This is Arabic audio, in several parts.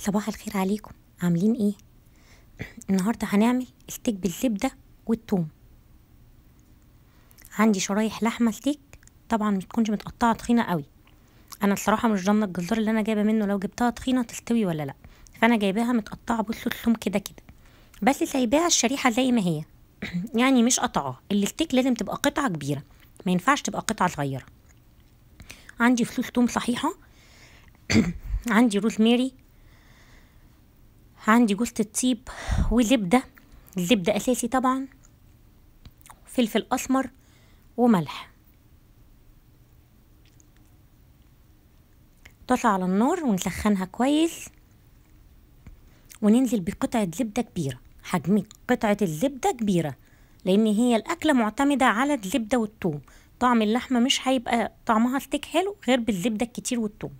صباح الخير عليكم عاملين ايه النهارده هنعمل ستيك بالزبده والثوم عندي شرايح لحمه ستيك طبعا متكونش متقطعه تخينه قوي انا الصراحه مش ضامنه الجزار اللي انا جايبه منه لو جبتها تخينه تستوي ولا لا فانا جايباها متقطعه بصوا الثوم كده كده بس سايباها الشريحه زي ما هي يعني مش قطعه الستيك لازم تبقى قطعه كبيره ما ينفعش تبقى قطعه صغيره عندي فلوس توم صحيحه عندي روز ميري عندي جوزة الطيب والزبدة الزبدة أساسي طبعا فلفل أسمر وملح طاسة على النار ونسخنها كويس وننزل بقطعة زبدة كبيرة حجم قطعة الزبدة كبيرة لأن هي الأكلة معتمدة على الزبدة والثوم طعم اللحمة مش هيبقى طعمها ستيك حلو غير بالزبدة الكتير والثوم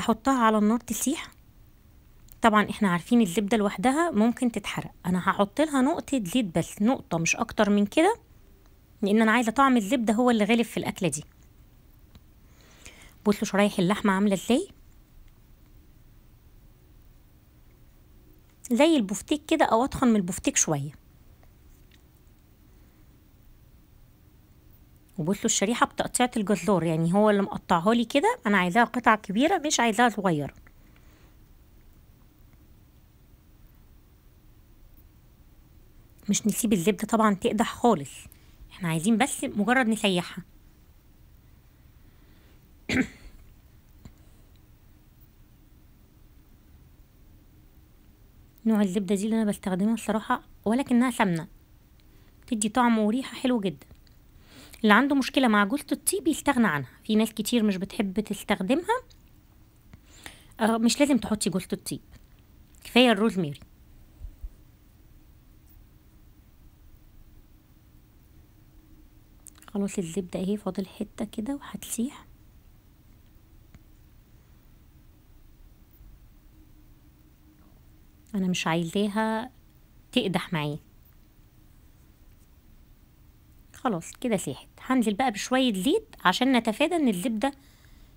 أحطها على النار تسيح طبعا احنا عارفين الزبدة لوحدها ممكن تتحرق انا هحط لها نقطة زيت بس نقطة مش اكتر من كده لان انا عايزة طعم الزبدة هو اللي غالب في الاكلة دي بصوا شرايح اللحمة عاملة ازاي زي البفتيك كده او اطخن من البفتيك شوية وبصوا الشريحة بتقطيعة الجزار يعني هو اللي مقطعها لي كده انا عايزاها قطع كبيرة مش عايزاها صغيرة مش نسيب الزبدة طبعا تقدح خالص احنا عايزين بس مجرد نسيحها نوع الزبدة دي اللي انا بستخدمها الصراحة ولكنها سمنة بتدي طعم وريحة حلو جدا اللي عنده مشكلة مع جوزة الطيب يستغنى عنها في ناس كتير مش بتحب تستخدمها مش لازم تحطي جوزة الطيب كفاية الروزميري خلاص الزبدة اهي فاضل حتة كده وهتسيح انا مش عايزاها تقدح معايا خلاص كده سيحت هنزل بقى بشوية زيت عشان نتفادى ان الزبدة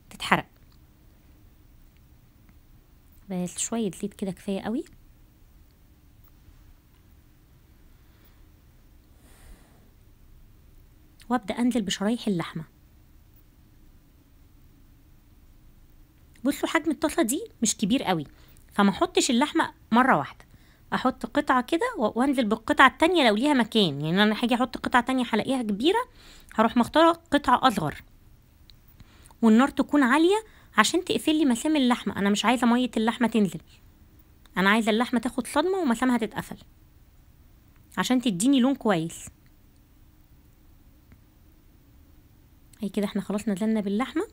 تتحرق بس شوية زيت كده كفاية قوي وابدأ أنزل بشرايح اللحمة بصوا حجم الطاسة دي مش كبير قوي فما احطش اللحمة مرة واحدة احط قطعة كده وانزل بالقطعة التانية لو ليها مكان يعني انا هاجي احط قطعة تانية هلاقيها كبيرة هروح مختارة قطعة اصغر والنار تكون عالية عشان تقفل لي مسام اللحمة انا مش عايزة مية اللحمة تنزل انا عايزة اللحمة تاخد صدمة ومسامها تتقفل عشان تديني لون كويس اهي كده احنا خلاص نزلنا باللحمة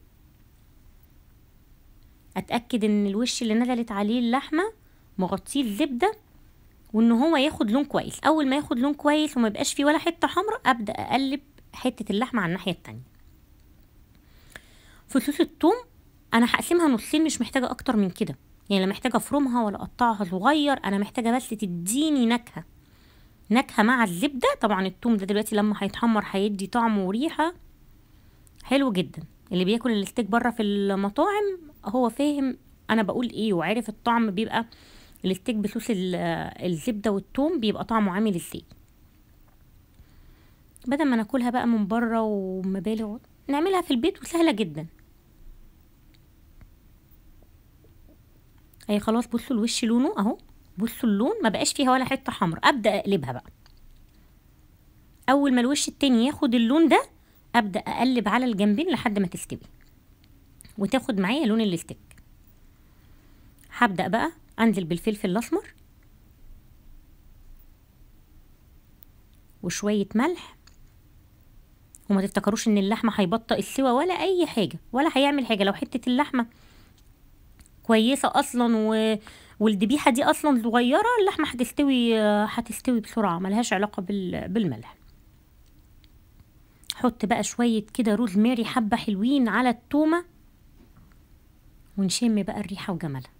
اتأكد ان الوش اللي نزلت عليه اللحمة مغطيه الزبدة وان هو ياخد لون كويس اول ما ياخد لون كويس وما يبقاش فيه ولا حتة حمراء ابدأ اقلب حتة اللحمة على الناحية التانية فصوص الثوم انا هقسمها نصين مش محتاجة اكتر من كده يعني لا محتاجة افرمها ولا اقطعها صغير انا محتاجة بس تديني نكهة نكهة مع الزبدة طبعا التوم ده دلوقتي لما هيتحمر هيدي طعم وريحة حلو جدا اللي بياكل الستيك بره في المطاعم هو فاهم انا بقول ايه وعارف الطعم بيبقى الستيك بصوص الزبده والثوم بيبقى طعمه عامل ازاي بدل ما ناكلها بقى من بره ومبالغ نعملها في البيت وسهله جدا اهي خلاص بصوا الوش لونه اهو بصوا اللون ما بقاش فيها ولا حته حمر ابدا اقلبها بقى اول ما الوش التاني ياخد اللون ده ابدا اقلب على الجنبين لحد ما تستوي وتاخد معايا لون الاستيك هبدا بقى انزل بالفلفل الاسمر وشويه ملح وما تفتكروش ان اللحمه هيبطئ السوى ولا اي حاجه ولا هيعمل حاجه لو حته اللحمه كويسه اصلا و... والدبيحه دي اصلا صغيره اللحمه هتستوي هتستوي بسرعه ملهاش علاقه بال... بالملح حط بقى شوية كده روز ماري حبة حلوين على التومة ونشم بقى الريحة وجمالها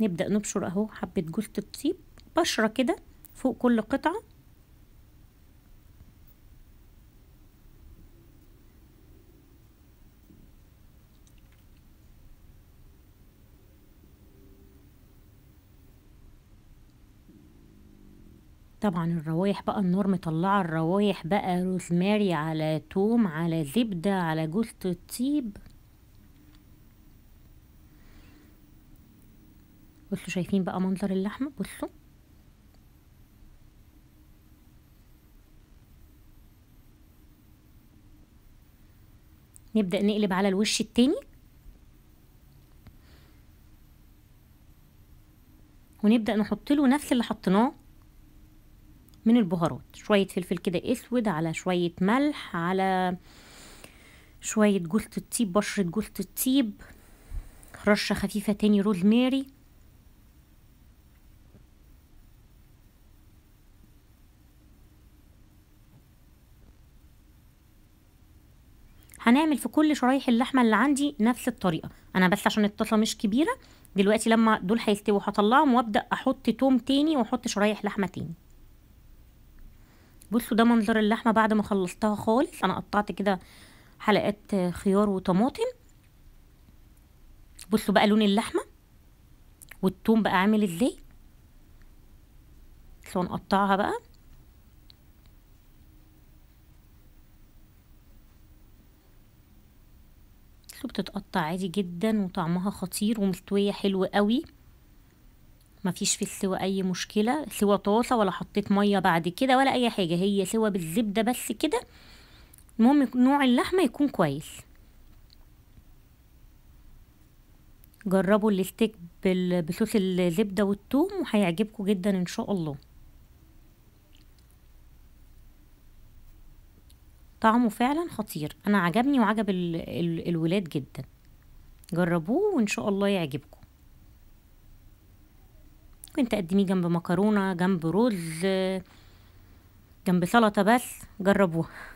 نبدأ نبشر اهو حبة جوزة الطيب بشرة كده فوق كل قطعة طبعا الروايح بقى النار مطلعة الروايح بقى روزماري على توم على زبدة على جوزة الطيب بصوا شايفين بقى منظر اللحمة بصوا نبدأ نقلب على الوش التاني ونبدأ نحط له نفس اللي حطيناه من البهارات شوية فلفل كده اسود على شوية ملح على شوية جوزة الطيب بشرة جوزة الطيب رشة خفيفة تاني روز ماري هنعمل في كل شرايح اللحمه اللي عندي نفس الطريقه انا بس عشان الطاسه مش كبيره دلوقتي لما دول هيستووا هطلعهم وابدا احط توم تاني واحط شرايح لحمه تاني بصوا ده منظر اللحمه بعد ما خلصتها خالص انا قطعت كده حلقات خيار وطماطم بصوا بقى لون اللحمه والثوم بقى عامل ازاي بصوا نقطعها بقى بتتقطع عادي جدا وطعمها خطير ومستويه حلو قوي ما فيش في السوى اي مشكله سوى طاسه ولا حطيت ميه بعد كده ولا اي حاجه هي سوى بالزبده بس كده المهم نوع اللحمه يكون كويس جربوا الستيك بصوص الزبده والثوم وهيعجبكم جدا ان شاء الله طعمه فعلا خطير انا عجبني وعجب الولاد جدا جربوه وان شاء الله يعجبكم ممكن تقدميه جنب مكرونة جنب رز جنب سلطة بس جربوها